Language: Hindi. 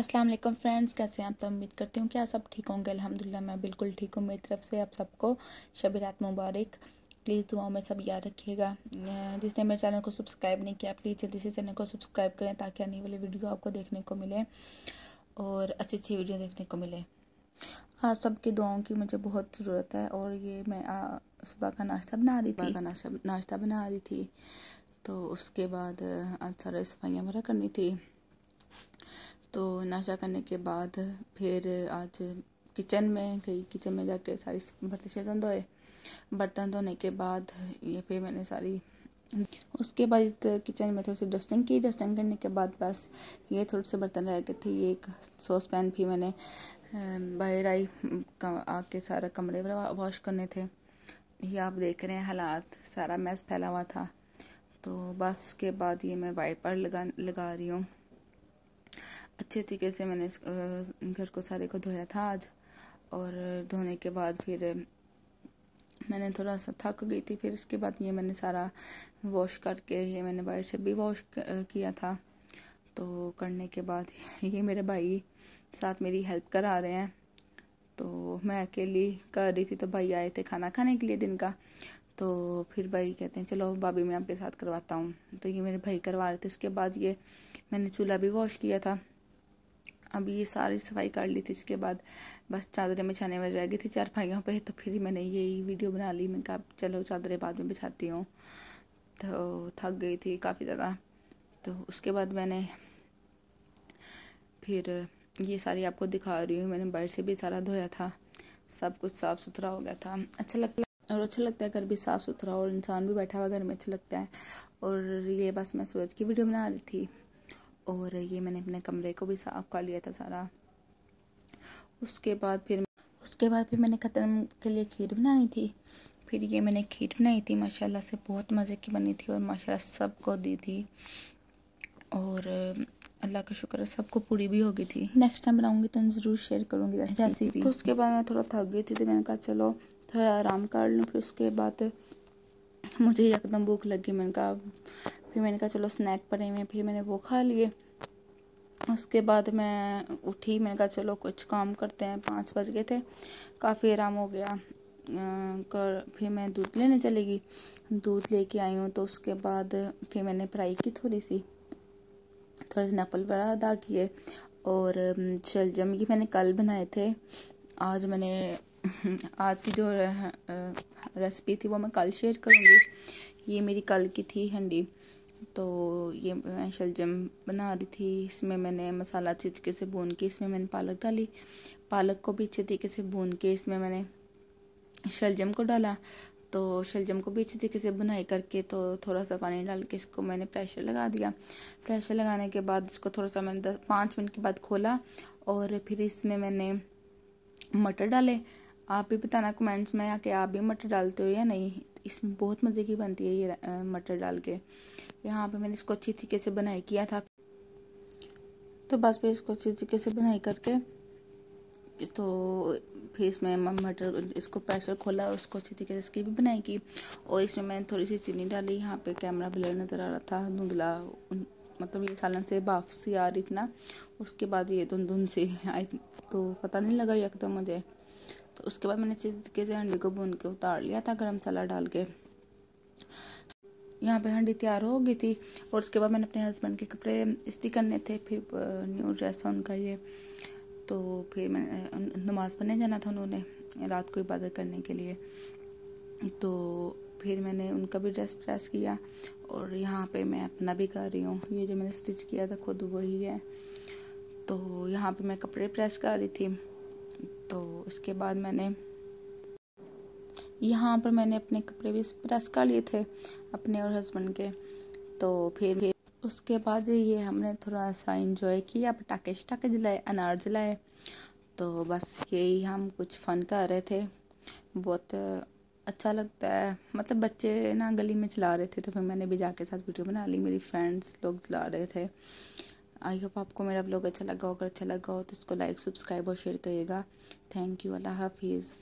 अस्सलाम वालेकुम फ्रेंड्स कैसे हैं आप तो उम्मीद करती हूँ कि आप सब ठीक होंगे अल्हम्दुलिल्लाह मैं बिल्कुल ठीक हूँ मेरी तरफ से आप सबको शब रात मुबारक प्लीज़ दुआओं में सब याद रखिएगा जिसने मेरे चैनल को सब्सक्राइब नहीं किया प्लीज़ जल्दी से चैनल को सब्सक्राइब करें ताकि आने वाली वीडियो आपको देखने को मिले और अच्छी अच्छी वीडियो देखने को मिले आप सबकी दुआओं की मुझे बहुत ज़रूरत है और ये मैं सुबह का नाश्ता बना रही थी का नाश्ता नाश्ता बना रही थी तो उसके बाद आज सारा सफाइयाँ वगैरह करनी थी तो नाश्ता करने के बाद फिर आज किचन में गई किचन में जाके सारी बर्तन शेजन धोए बर्तन धोने के बाद ये फिर मैंने सारी उसके बाद किचन में थोड़ी सी डस्टिंग की डस्टिंग करने के बाद बस ये थोड़े से बर्तन रह गए थे ये एक सॉस पैन भी मैंने बाहर आई आके सारा कमरे वॉश करने थे ये आप देख रहे हैं हालात सारा मैस फैला हुआ था तो बस उसके बाद ये मैं वाइपर लगा लगा रही हूँ अच्छे तरीके से मैंने घर को सारे को धोया था आज और धोने के बाद फिर मैंने थोड़ा सा थक गई थी फिर इसके बाद ये मैंने सारा वॉश करके ये मैंने बाहर से भी वॉश किया था तो करने के बाद ये मेरे भाई साथ मेरी हेल्प करा रहे हैं तो मैं अकेली कर रही थी तो भाई आए थे खाना खाने के लिए दिन का तो फिर भाई कहते हैं चलो भाभी मैं आपके साथ करवाता हूँ तो ये मेरे भाई करवा रहे थे उसके बाद ये मैंने चूल्हा भी वॉश किया था अब ये सारी सफाई कर ली थी इसके बाद बस चादरें बिछाने में रह गई थी चार भाइयों पे तो फिर मैंने यही वीडियो बना ली मैं कहा चलो चादरें बाद में बिछाती हूँ तो थक गई थी काफ़ी ज़्यादा तो उसके बाद मैंने फिर ये सारी आपको दिखा रही हूँ मैंने बाइट से भी सारा धोया था सब कुछ साफ़ सुथरा हो गया था अच्छा लगता और अच्छा लगता है घर भी साफ़ सुथरा और इंसान भी बैठा हुआ घर में अच्छा लगता है और ये बस मैं सूरज की वीडियो बना रही थी और ये मैंने अपने कमरे को भी साफ़ कर लिया था सारा उसके बाद फिर उसके बाद फिर मैंने ख़त्म के लिए खीर बनानी थी फिर ये मैंने खीर बनाई थी माशाल्लाह से बहुत मज़े की बनी थी और माशाल्लाह सबको दी थी और अल्लाह का शुक्र है सबको पूरी भी होगी थी नेक्स्ट टाइम बनाऊंगी तो ज़रूर शेयर करूँगी जैसी तो उसके बाद मैं थोड़ा थक गई थी तो मैंने कहा चलो थोड़ा आराम कर लूँ फिर उसके बाद मुझे एकदम भूख लगी मैंने कहा फिर मैंने कहा चलो स्नैक बने हुए फिर मैंने वो खा लिए उसके बाद मैं उठी मैंने कहा चलो कुछ काम करते हैं पाँच बज गए थे काफ़ी आराम हो गया कर फिर मैं दूध लेने चली गई दूध लेके आई हूँ तो उसके बाद फिर मैंने पढ़ाई की थोड़ी सी थोड़े से नफल वगैरह अदा किए और शलजम की मैंने कल बनाए थे आज मैंने आज की जो रेसिपी थी वो मैं कल शेयर करूँगी ये मेरी कल की थी हंडी तो ये मैं शलजम बना रही थी इसमें मैंने मसाला अच्छे तरीके से भून के इसमें मैंने पालक डाली पालक को भी अच्छे तरीके से भून के इसमें मैंने शलजम को डाला तो शलजम को भी अच्छे तरीके से बुनाई करके तो थोड़ा सा पानी डाल के इसको मैंने प्रेशर लगा दिया प्रेशर लगाने के बाद इसको थोड़ा सा मैंने दस पाँच मिनट के बाद खोला और फिर इसमें मैंने मटर डाले आप भी बताना कमेंट्स में आके आप भी मटर डालते हो या नहीं इसमें बहुत मज़े की बनती है ये मटर डाल के यहाँ पे मैंने इसको अच्छी तरीके से बनाई किया था तो बस फिर इसको अच्छी तरीके से बनाई करके तो फिर इसमें मटर इसको प्रेशर खोला और उसको अच्छी तरीके से इसकी भी बनाई की और इसमें मैंने थोड़ी सी चीनी डाली यहाँ पे कैमरा ब्लर नज़र आ रहा था धुंधला मतलब ये सालन से बाफ सी आ रही थी ना उसके बाद ये धुन धुन सी आई तो पता नहीं लगा एकदम मुझे तो उसके बाद मैंने अच्छी तरीके से अंडे को भून के उतार लिया था गर्म मसाला डाल के यहाँ पे हंडी तैयार हो गई थी और उसके बाद मैंने अपने हस्बैंड के कपड़े इस्त्री करने थे फिर न्यू ड्रेस था उनका ये तो फिर मैंने नमाज़ पढ़ने जाना था उन्होंने रात को इबादत करने के लिए तो फिर मैंने उनका भी ड्रेस प्रेस किया और यहाँ पे मैं अपना भी कर रही हूँ ये जो मैंने स्टिच किया था खुद वही है तो यहाँ पे मैं कपड़े प्रेस कर रही थी तो उसके बाद मैंने यहाँ पर मैंने अपने कपड़े भी प्रेस कर लिए थे अपने और हस्बैंड के तो फिर भी उसके बाद ये हमने थोड़ा सा इंजॉय किया पटाखे शटाखे जलाए अनार जलाए तो बस यही हम कुछ फन कर रहे थे बहुत अच्छा लगता है मतलब बच्चे ना गली में चला रहे थे तो फिर मैंने भी जाके साथ वीडियो बना ली मेरी फ्रेंड्स लोग चला रहे थे आई होप आपको मेरा व्लॉग अच्छा लगा हो अगर अच्छा लगा हो तो उसको लाइक सब्सक्राइब और शेयर करिएगा थैंक यू अल्लाह हाफिज़